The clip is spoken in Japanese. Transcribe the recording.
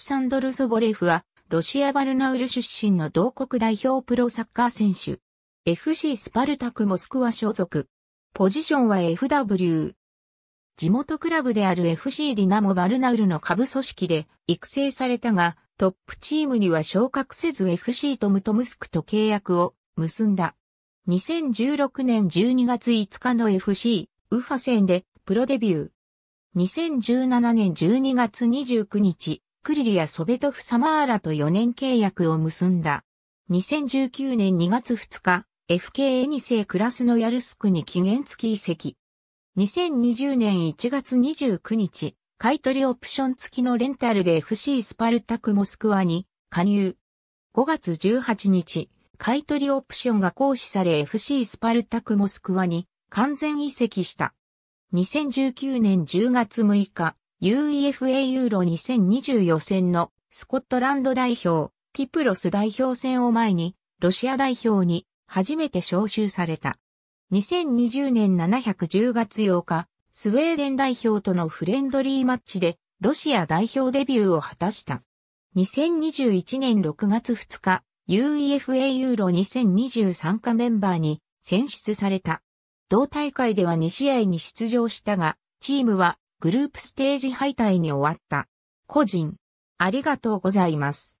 サンドル・ソボレフは、ロシア・バルナウル出身の同国代表プロサッカー選手。FC スパルタク・モスクワ所属。ポジションは FW。地元クラブである FC ディナモ・バルナウルの下部組織で育成されたが、トップチームには昇格せず FC トム・トムスクと契約を結んだ。2016年12月5日の FC ウファ戦でプロデビュー。2017年12月29日、クリリア・ソベトフ・サマーラと4年契約を結んだ。2019年2月2日、FK エニセイクラスのヤルスクに期限付き移籍。2020年1月29日、買取オプション付きのレンタルで FC スパルタクモスクワに加入。5月18日、買取オプションが行使され FC スパルタクモスクワに完全移籍した。2019年10月6日、UEFA ユーロ2020予選のスコットランド代表、キプロス代表戦を前に、ロシア代表に初めて招集された。2020年710月8日、スウェーデン代表とのフレンドリーマッチで、ロシア代表デビューを果たした。2021年6月2日、UEFA ユーロ2020参加メンバーに選出された。同大会では2試合に出場したが、チームはグループステージ敗退に終わった。個人、ありがとうございます。